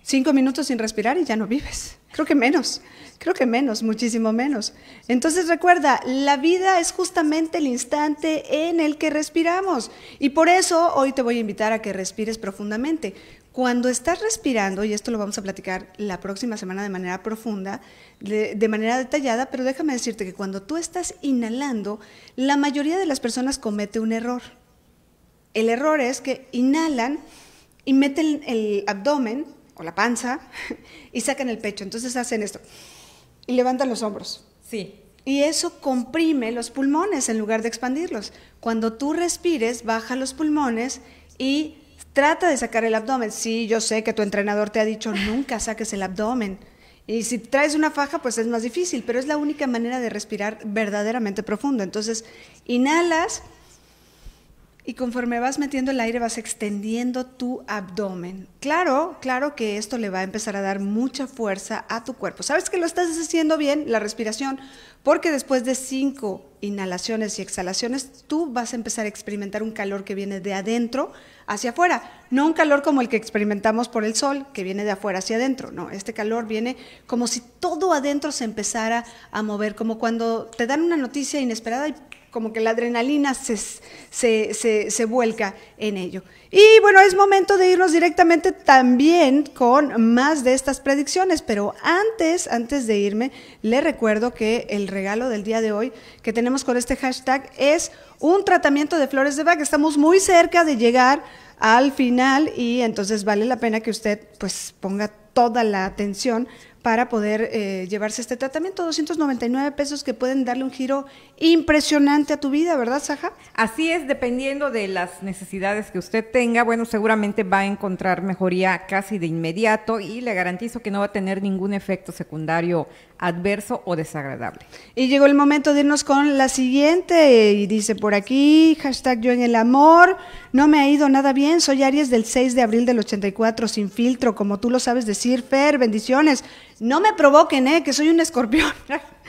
Cinco minutos sin respirar y ya no vives. Creo que menos, creo que menos, muchísimo menos. Entonces recuerda, la vida es justamente el instante en el que respiramos. Y por eso hoy te voy a invitar a que respires profundamente. Cuando estás respirando, y esto lo vamos a platicar la próxima semana de manera profunda, de, de, manera detallada, pero déjame decirte que cuando tú estás inhalando, la mayoría de las personas comete un error. El error es que inhalan y meten el abdomen o la panza y sacan el pecho. Entonces hacen esto y levantan los hombros. Sí. Y eso comprime los pulmones en lugar de expandirlos. Cuando tú respires, baja los pulmones y trata de sacar el abdomen. Sí, yo sé que tu entrenador te ha dicho nunca saques el abdomen. Y si traes una faja, pues es más difícil, pero es la única manera de respirar verdaderamente profundo. Entonces, inhalas y conforme vas metiendo el aire vas extendiendo tu abdomen. Claro, claro que esto le va a empezar a dar mucha fuerza a tu cuerpo. Sabes que lo estás haciendo bien, la respiración, porque después de cinco inhalaciones y exhalaciones, tú vas a empezar a experimentar un calor que viene de adentro hacia afuera. No un calor como el que experimentamos por el sol, que viene de afuera hacia adentro. No, este calor viene como si todo adentro se empezara a mover, como cuando te dan una noticia inesperada y como que la adrenalina se, se, vuelca en ello. Y bueno, es momento de irnos directamente también con más de estas predicciones, pero antes, antes de irme, le recuerdo que el regalo del día de hoy que tenemos con este hashtag es un tratamiento de flores de vaca. Estamos muy cerca de llegar al final y entonces vale la pena que usted pues ponga toda la atención para poder eh, llevarse este tratamiento, 299 pesos que pueden darle un giro impresionante a tu vida, ¿verdad, Saja? Así es, dependiendo de las necesidades que usted tenga, bueno, seguramente va a encontrar mejoría casi de inmediato y le garantizo que no va a tener ningún efecto secundario adverso o desagradable. Y llegó el momento de irnos con la siguiente. Y dice por aquí, hashtag yo en el amor. No me ha ido nada bien. Soy Aries del 6 de abril del 84, sin filtro, como tú lo sabes decir, Fer. Bendiciones. No me provoquen, ¿eh? Que soy un escorpión.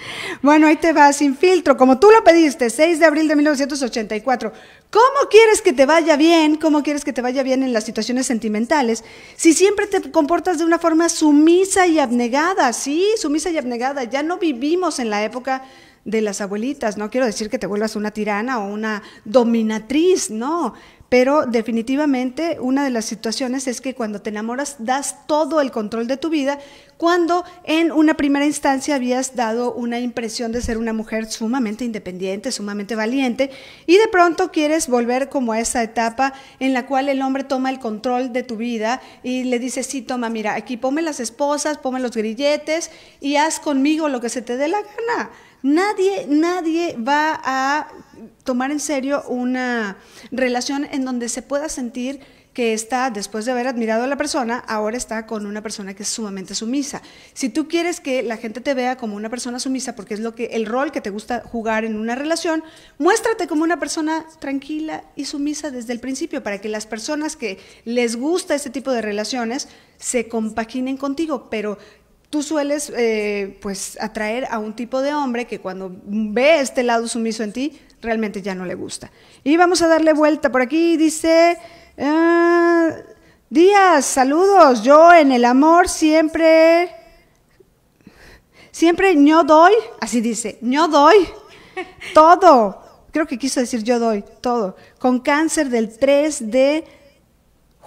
Bueno, ahí te vas, sin filtro, como tú lo pediste, 6 de abril de 1984. ¿Cómo quieres que te vaya bien? ¿Cómo quieres que te vaya bien en las situaciones sentimentales? Si siempre te comportas de una forma sumisa y abnegada, sí, sumisa y abnegada. Ya no vivimos en la época de las abuelitas, no quiero decir que te vuelvas una tirana o una dominatriz, no, pero definitivamente una de las situaciones es que cuando te enamoras das todo el control de tu vida, cuando en una primera instancia habías dado una impresión de ser una mujer sumamente independiente, sumamente valiente, y de pronto quieres volver como a esa etapa en la cual el hombre toma el control de tu vida y le dice, sí, toma, mira, aquí ponme las esposas, ponme los grilletes y haz conmigo lo que se te dé la gana. Nadie, nadie va a tomar en serio una relación en donde se pueda sentir que está, después de haber admirado a la persona, ahora está con una persona que es sumamente sumisa. Si tú quieres que la gente te vea como una persona sumisa, porque es lo que el rol que te gusta jugar en una relación, muéstrate como una persona tranquila y sumisa desde el principio, para que las personas que les gusta este tipo de relaciones se compaginen contigo, pero tú sueles eh, pues atraer a un tipo de hombre que cuando ve este lado sumiso en ti, realmente ya no le gusta. Y vamos a darle vuelta por aquí, dice... Ah, Díaz, saludos. Yo en el amor siempre, siempre yo doy, así dice, yo doy todo. Creo que quiso decir yo doy todo. Con cáncer del 3 de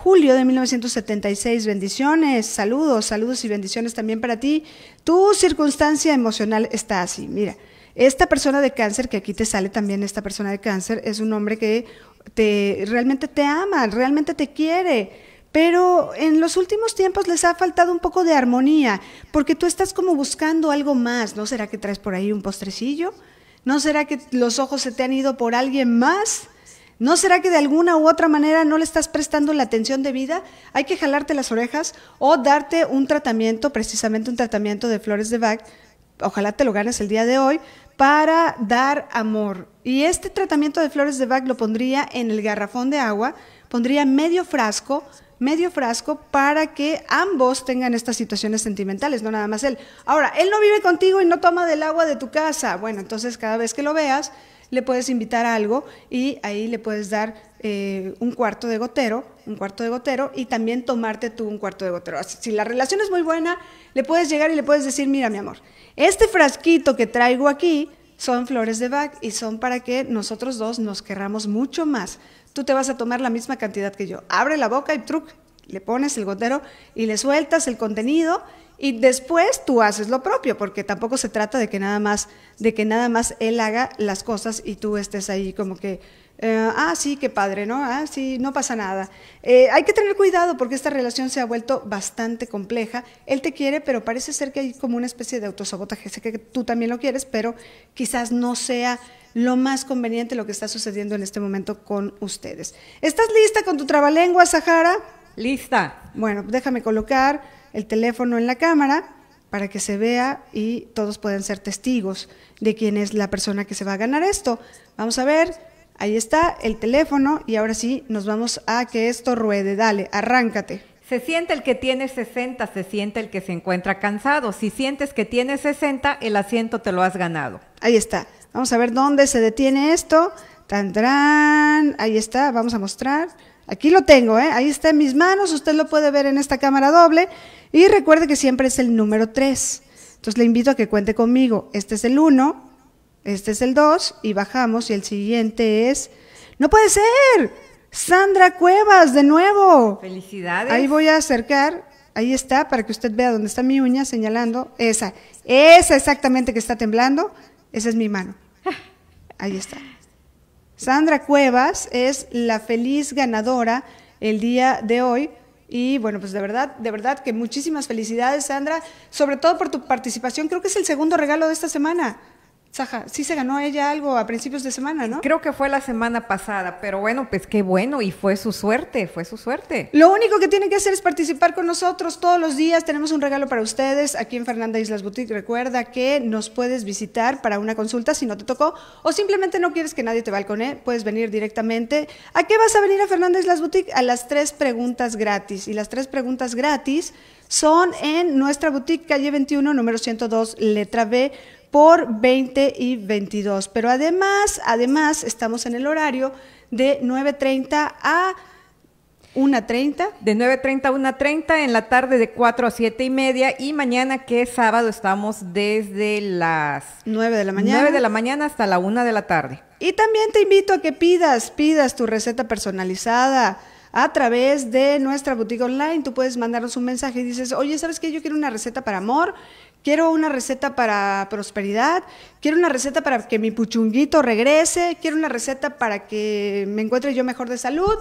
Julio de 1976, bendiciones, saludos, saludos y bendiciones también para ti. Tu circunstancia emocional está así, mira. Esta persona de cáncer, que aquí te sale también esta persona de cáncer, es un hombre que te, realmente te ama, realmente te quiere, pero en los últimos tiempos les ha faltado un poco de armonía, porque tú estás como buscando algo más, ¿no será que traes por ahí un postrecillo? ¿No será que los ojos se te han ido por alguien más? ¿No será que de alguna u otra manera no le estás prestando la atención debida? Hay que jalarte las orejas o darte un tratamiento, precisamente un tratamiento de flores de Bach. Ojalá te lo ganes el día de hoy para dar amor. Y este tratamiento de flores de Bach lo pondría en el garrafón de agua, pondría medio frasco, medio frasco para que ambos tengan estas situaciones sentimentales, no nada más él. Ahora, él no vive contigo y no toma del agua de tu casa. Bueno, entonces cada vez que lo veas, le puedes invitar a algo y ahí le puedes dar eh, un cuarto de gotero, un cuarto de gotero y también tomarte tú un cuarto de gotero. Si la relación es muy buena, le puedes llegar y le puedes decir, mira mi amor, este frasquito que traigo aquí son flores de Bach y son para que nosotros dos nos querramos mucho más. Tú te vas a tomar la misma cantidad que yo. Abre la boca y truc, le pones el gotero y le sueltas el contenido y después tú haces lo propio, porque tampoco se trata de que nada más, de que nada más él haga las cosas y tú estés ahí como que, eh, ah, sí, qué padre, ¿no? Ah, sí, no pasa nada. Eh, hay que tener cuidado porque esta relación se ha vuelto bastante compleja. Él te quiere, pero parece ser que hay como una especie de autosabotaje. Sé que tú también lo quieres, pero quizás no sea lo más conveniente lo que está sucediendo en este momento con ustedes. ¿Estás lista con tu trabalengua, Sahara? Lista. Bueno, déjame colocar el teléfono en la cámara para que se vea y todos puedan ser testigos de quién es la persona que se va a ganar esto. Vamos a ver, ahí está el teléfono y ahora sí nos vamos a que esto ruede. Dale, arráncate. Se siente el que tiene 60, se siente el que se encuentra cansado. Si sientes que tienes 60, el asiento te lo has ganado. Ahí está. Vamos a ver dónde se detiene esto. Tan, Ahí está, vamos a mostrar. Aquí lo tengo, ¿eh? ahí está en mis manos, usted lo puede ver en esta cámara doble. Y recuerde que siempre es el número 3. Entonces le invito a que cuente conmigo. Este es el 1, este es el 2 y bajamos y el siguiente es... No puede ser. Sandra Cuevas, de nuevo. Felicidades. Ahí voy a acercar, ahí está, para que usted vea dónde está mi uña señalando. Esa, esa exactamente que está temblando, esa es mi mano. Ahí está. Sandra Cuevas es la feliz ganadora el día de hoy. Y bueno, pues de verdad, de verdad que muchísimas felicidades, Sandra, sobre todo por tu participación. Creo que es el segundo regalo de esta semana. Saja, sí se ganó ella algo a principios de semana, ¿no? Creo que fue la semana pasada, pero bueno, pues qué bueno y fue su suerte, fue su suerte. Lo único que tiene que hacer es participar con nosotros todos los días. Tenemos un regalo para ustedes aquí en Fernanda Islas Boutique. Recuerda que nos puedes visitar para una consulta si no te tocó o simplemente no quieres que nadie te balcone, puedes venir directamente. ¿A qué vas a venir a Fernanda Islas Boutique? A las tres preguntas gratis. Y las tres preguntas gratis son en nuestra boutique calle 21, número 102, letra B por 20 y 22. Pero además, además estamos en el horario de 9.30 a 1.30. De 9.30 a 1.30, en la tarde de 4 a 7 y media. Y mañana, que es sábado, estamos desde las 9 de la mañana. 9 de la mañana hasta la 1 de la tarde. Y también te invito a que pidas, pidas tu receta personalizada a través de nuestra boutique online. Tú puedes mandarnos un mensaje y dices, oye, ¿sabes qué? Yo quiero una receta para amor quiero una receta para prosperidad, quiero una receta para que mi puchunguito regrese, quiero una receta para que me encuentre yo mejor de salud.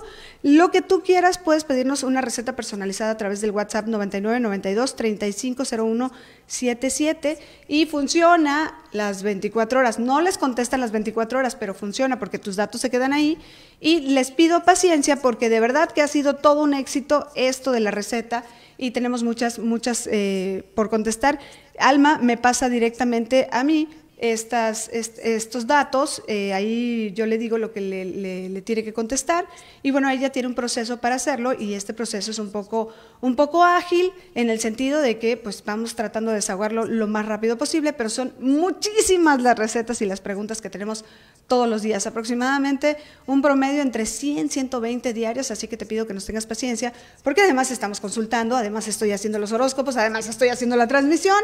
Lo que tú quieras, puedes pedirnos una receta personalizada a través del WhatsApp 9992 350177 y funciona las 24 horas. No les contestan las 24 horas, pero funciona porque tus datos se quedan ahí. Y les pido paciencia porque de verdad que ha sido todo un éxito esto de la receta y tenemos muchas, muchas eh, por contestar. Alma me pasa directamente a mí estos datos, eh, ahí yo le digo lo que le, tiene que contestar y bueno, ella tiene un proceso para hacerlo y este proceso es un poco, un poco ágil en el sentido de que pues vamos tratando de desaguarlo lo más rápido posible, pero son muchísimas las recetas y las preguntas que tenemos todos los días, aproximadamente un promedio entre 100, 120 diarios, así que te pido que nos tengas paciencia, porque además estamos consultando, además estoy haciendo los horóscopos, además estoy haciendo la transmisión,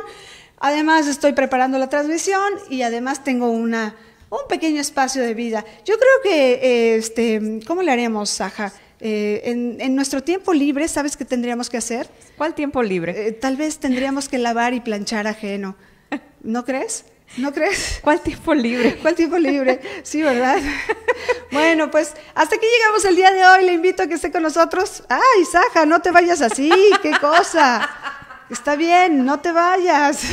Además estoy preparando la transmisión y además tengo una, un pequeño espacio de vida. Yo creo que, eh, este, ¿cómo le haremos, Saja? Eh, en, nuestro tiempo libre, ¿sabes qué tendríamos que hacer? ¿Cuál tiempo libre? Eh, tal vez tendríamos que lavar y planchar ajeno. ¿No crees? ¿No crees? ¿Cuál tiempo libre? ¿Cuál tiempo libre? Sí, ¿verdad? Bueno, pues hasta aquí llegamos el día de hoy. Le invito a que esté con nosotros. ¡Ay, Saja, no te vayas así! ¡Qué cosa! está bien, no te vayas.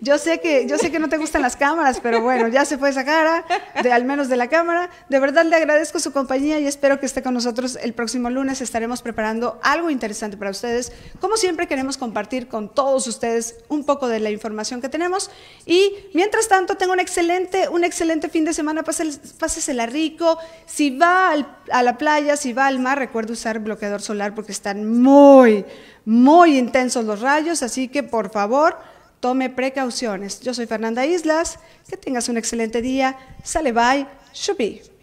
Yo sé que, yo sé que no te gustan las cámaras, pero bueno, ya se fue esa cara, de, al menos de la cámara. De verdad le agradezco su compañía y espero que esté con nosotros el próximo lunes. Estaremos preparando algo interesante para ustedes. Como siempre, queremos compartir con todos ustedes un poco de la información que tenemos. Y mientras tanto, tengo un excelente, un excelente fin de semana. Pásesela rico. Si va a la playa, si va al mar, recuerde usar bloqueador solar porque están muy, muy intensos los rayos. Así que, por favor, Tome precauciones. Yo soy Fernanda Islas. Que tengas un excelente día. Sale bye. Shubi.